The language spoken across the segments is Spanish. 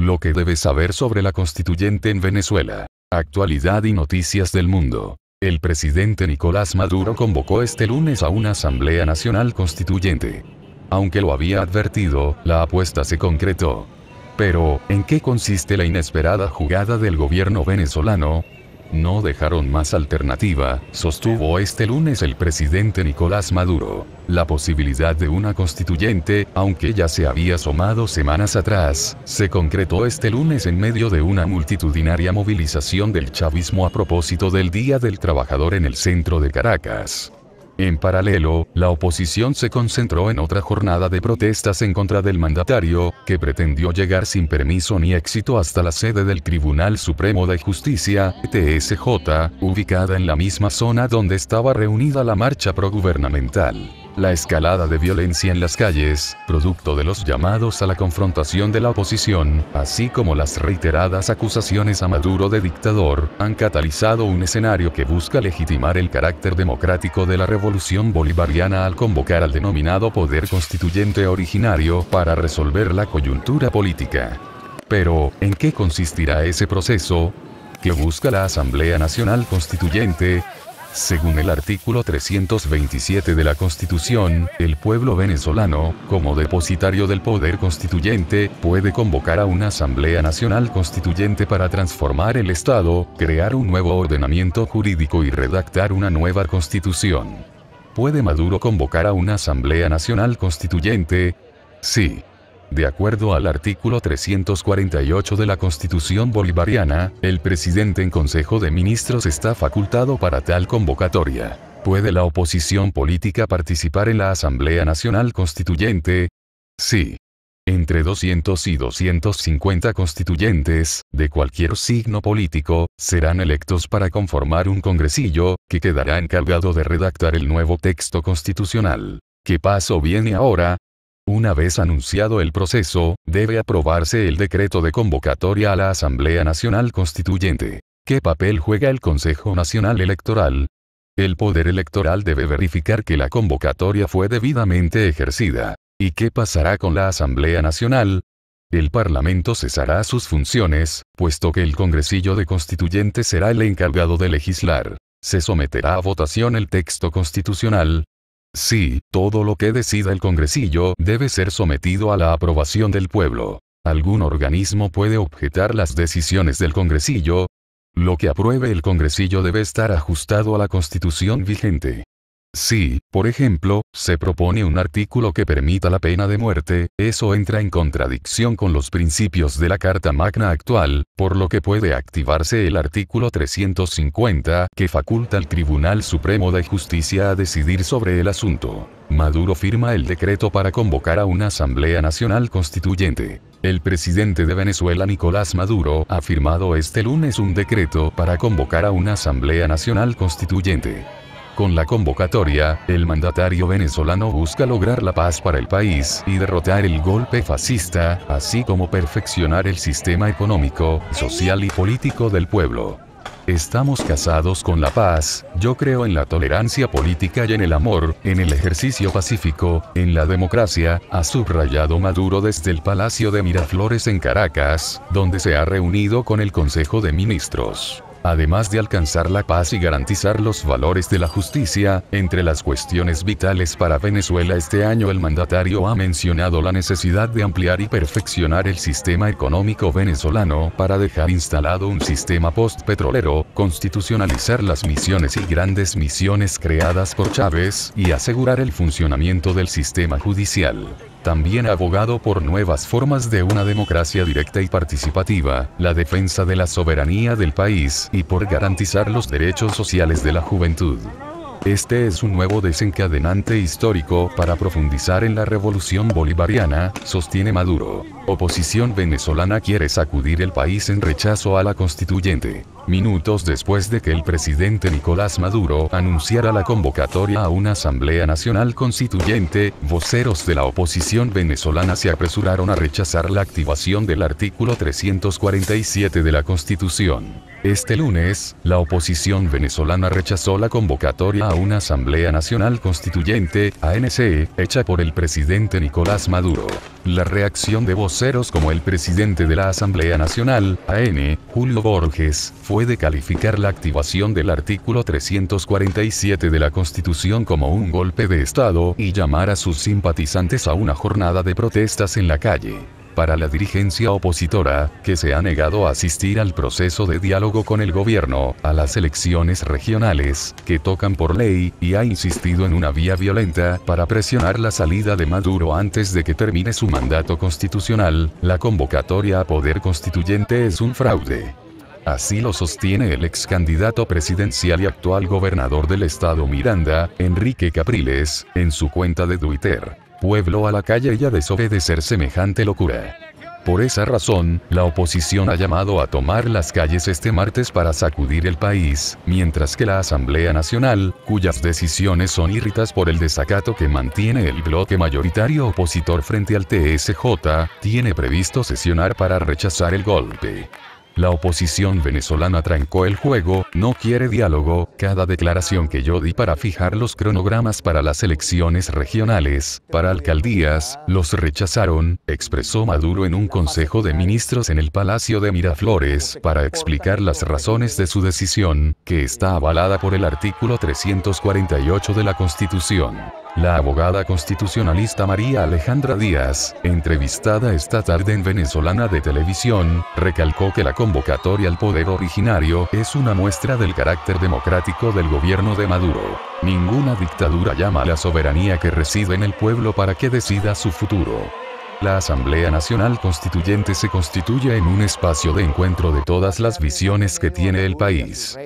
Lo que debes saber sobre la constituyente en Venezuela. Actualidad y noticias del mundo. El presidente Nicolás Maduro convocó este lunes a una Asamblea Nacional Constituyente. Aunque lo había advertido, la apuesta se concretó. Pero, ¿en qué consiste la inesperada jugada del gobierno venezolano? no dejaron más alternativa, sostuvo este lunes el presidente Nicolás Maduro. La posibilidad de una constituyente, aunque ya se había asomado semanas atrás, se concretó este lunes en medio de una multitudinaria movilización del chavismo a propósito del Día del Trabajador en el centro de Caracas. En paralelo, la oposición se concentró en otra jornada de protestas en contra del mandatario, que pretendió llegar sin permiso ni éxito hasta la sede del Tribunal Supremo de Justicia, TSJ, ubicada en la misma zona donde estaba reunida la marcha progubernamental. La escalada de violencia en las calles, producto de los llamados a la confrontación de la oposición, así como las reiteradas acusaciones a Maduro de dictador, han catalizado un escenario que busca legitimar el carácter democrático de la revolución bolivariana al convocar al denominado poder constituyente originario para resolver la coyuntura política. Pero, ¿en qué consistirá ese proceso? que busca la Asamblea Nacional Constituyente, según el artículo 327 de la Constitución, el pueblo venezolano, como depositario del poder constituyente, puede convocar a una Asamblea Nacional Constituyente para transformar el Estado, crear un nuevo ordenamiento jurídico y redactar una nueva constitución. ¿Puede Maduro convocar a una Asamblea Nacional Constituyente? Sí. De acuerdo al artículo 348 de la Constitución Bolivariana, el presidente en Consejo de Ministros está facultado para tal convocatoria. ¿Puede la oposición política participar en la Asamblea Nacional Constituyente? Sí. Entre 200 y 250 constituyentes, de cualquier signo político, serán electos para conformar un congresillo, que quedará encargado de redactar el nuevo texto constitucional. ¿Qué paso viene ahora? Una vez anunciado el proceso, debe aprobarse el decreto de convocatoria a la Asamblea Nacional Constituyente. ¿Qué papel juega el Consejo Nacional Electoral? El Poder Electoral debe verificar que la convocatoria fue debidamente ejercida. ¿Y qué pasará con la Asamblea Nacional? El Parlamento cesará sus funciones, puesto que el Congresillo de Constituyentes será el encargado de legislar. Se someterá a votación el texto constitucional, Sí, todo lo que decida el Congresillo debe ser sometido a la aprobación del pueblo. Algún organismo puede objetar las decisiones del Congresillo. Lo que apruebe el Congresillo debe estar ajustado a la Constitución vigente. Si, por ejemplo, se propone un artículo que permita la pena de muerte, eso entra en contradicción con los principios de la Carta Magna actual, por lo que puede activarse el artículo 350, que faculta al Tribunal Supremo de Justicia a decidir sobre el asunto. Maduro firma el decreto para convocar a una Asamblea Nacional Constituyente. El presidente de Venezuela Nicolás Maduro ha firmado este lunes un decreto para convocar a una Asamblea Nacional Constituyente. Con la convocatoria, el mandatario venezolano busca lograr la paz para el país y derrotar el golpe fascista, así como perfeccionar el sistema económico, social y político del pueblo. Estamos casados con la paz, yo creo en la tolerancia política y en el amor, en el ejercicio pacífico, en la democracia, ha subrayado Maduro desde el Palacio de Miraflores en Caracas, donde se ha reunido con el Consejo de Ministros además de alcanzar la paz y garantizar los valores de la justicia, entre las cuestiones vitales para Venezuela este año el mandatario ha mencionado la necesidad de ampliar y perfeccionar el sistema económico venezolano para dejar instalado un sistema postpetrolero, constitucionalizar las misiones y grandes misiones creadas por Chávez y asegurar el funcionamiento del sistema judicial. También abogado por nuevas formas de una democracia directa y participativa, la defensa de la soberanía del país y por garantizar los derechos sociales de la juventud. Este es un nuevo desencadenante histórico para profundizar en la revolución bolivariana, sostiene Maduro. Oposición venezolana quiere sacudir el país en rechazo a la constituyente. Minutos después de que el presidente Nicolás Maduro anunciara la convocatoria a una Asamblea Nacional Constituyente, voceros de la oposición venezolana se apresuraron a rechazar la activación del artículo 347 de la Constitución. Este lunes, la oposición venezolana rechazó la convocatoria a una Asamblea Nacional Constituyente, ANC, hecha por el presidente Nicolás Maduro. La reacción de voceros como el presidente de la Asamblea Nacional, AN, Julio Borges, fue de calificar la activación del artículo 347 de la Constitución como un golpe de Estado y llamar a sus simpatizantes a una jornada de protestas en la calle para la dirigencia opositora, que se ha negado a asistir al proceso de diálogo con el gobierno, a las elecciones regionales, que tocan por ley, y ha insistido en una vía violenta para presionar la salida de Maduro antes de que termine su mandato constitucional, la convocatoria a poder constituyente es un fraude. Así lo sostiene el ex candidato presidencial y actual gobernador del estado Miranda, Enrique Capriles, en su cuenta de Twitter pueblo a la calle y a desobedecer semejante locura. Por esa razón, la oposición ha llamado a tomar las calles este martes para sacudir el país, mientras que la Asamblea Nacional, cuyas decisiones son irritas por el desacato que mantiene el bloque mayoritario opositor frente al TSJ, tiene previsto sesionar para rechazar el golpe. La oposición venezolana trancó el juego, no quiere diálogo, cada declaración que yo di para fijar los cronogramas para las elecciones regionales, para alcaldías, los rechazaron, expresó Maduro en un consejo de ministros en el Palacio de Miraflores, para explicar las razones de su decisión, que está avalada por el artículo 348 de la Constitución. La abogada constitucionalista María Alejandra Díaz, entrevistada esta tarde en Venezolana de Televisión, recalcó que la convocatoria al poder originario es una muestra del carácter democrático del gobierno de Maduro. Ninguna dictadura llama a la soberanía que reside en el pueblo para que decida su futuro. La Asamblea Nacional Constituyente se constituye en un espacio de encuentro de todas las visiones que tiene el país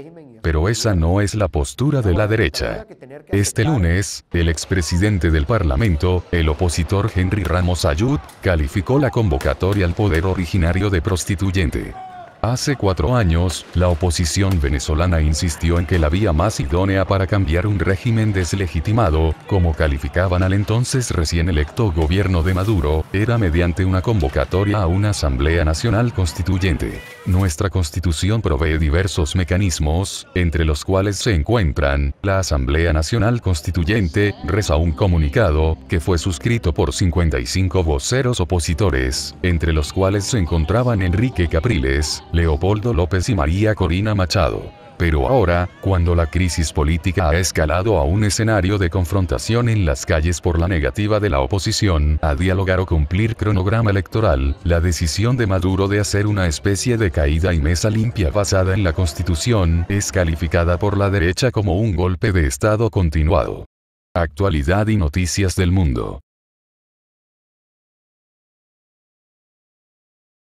pero esa no es la postura de la derecha. Este lunes, el expresidente del Parlamento, el opositor Henry Ramos Ayud, calificó la convocatoria al poder originario de prostituyente. Hace cuatro años, la oposición venezolana insistió en que la vía más idónea para cambiar un régimen deslegitimado, como calificaban al entonces recién electo gobierno de Maduro, era mediante una convocatoria a una Asamblea Nacional Constituyente. Nuestra constitución provee diversos mecanismos, entre los cuales se encuentran, la Asamblea Nacional Constituyente, reza un comunicado, que fue suscrito por 55 voceros opositores, entre los cuales se encontraban Enrique Capriles, Leopoldo López y María Corina Machado. Pero ahora, cuando la crisis política ha escalado a un escenario de confrontación en las calles por la negativa de la oposición a dialogar o cumplir cronograma electoral, la decisión de Maduro de hacer una especie de caída y mesa limpia basada en la constitución es calificada por la derecha como un golpe de Estado continuado. Actualidad y noticias del mundo.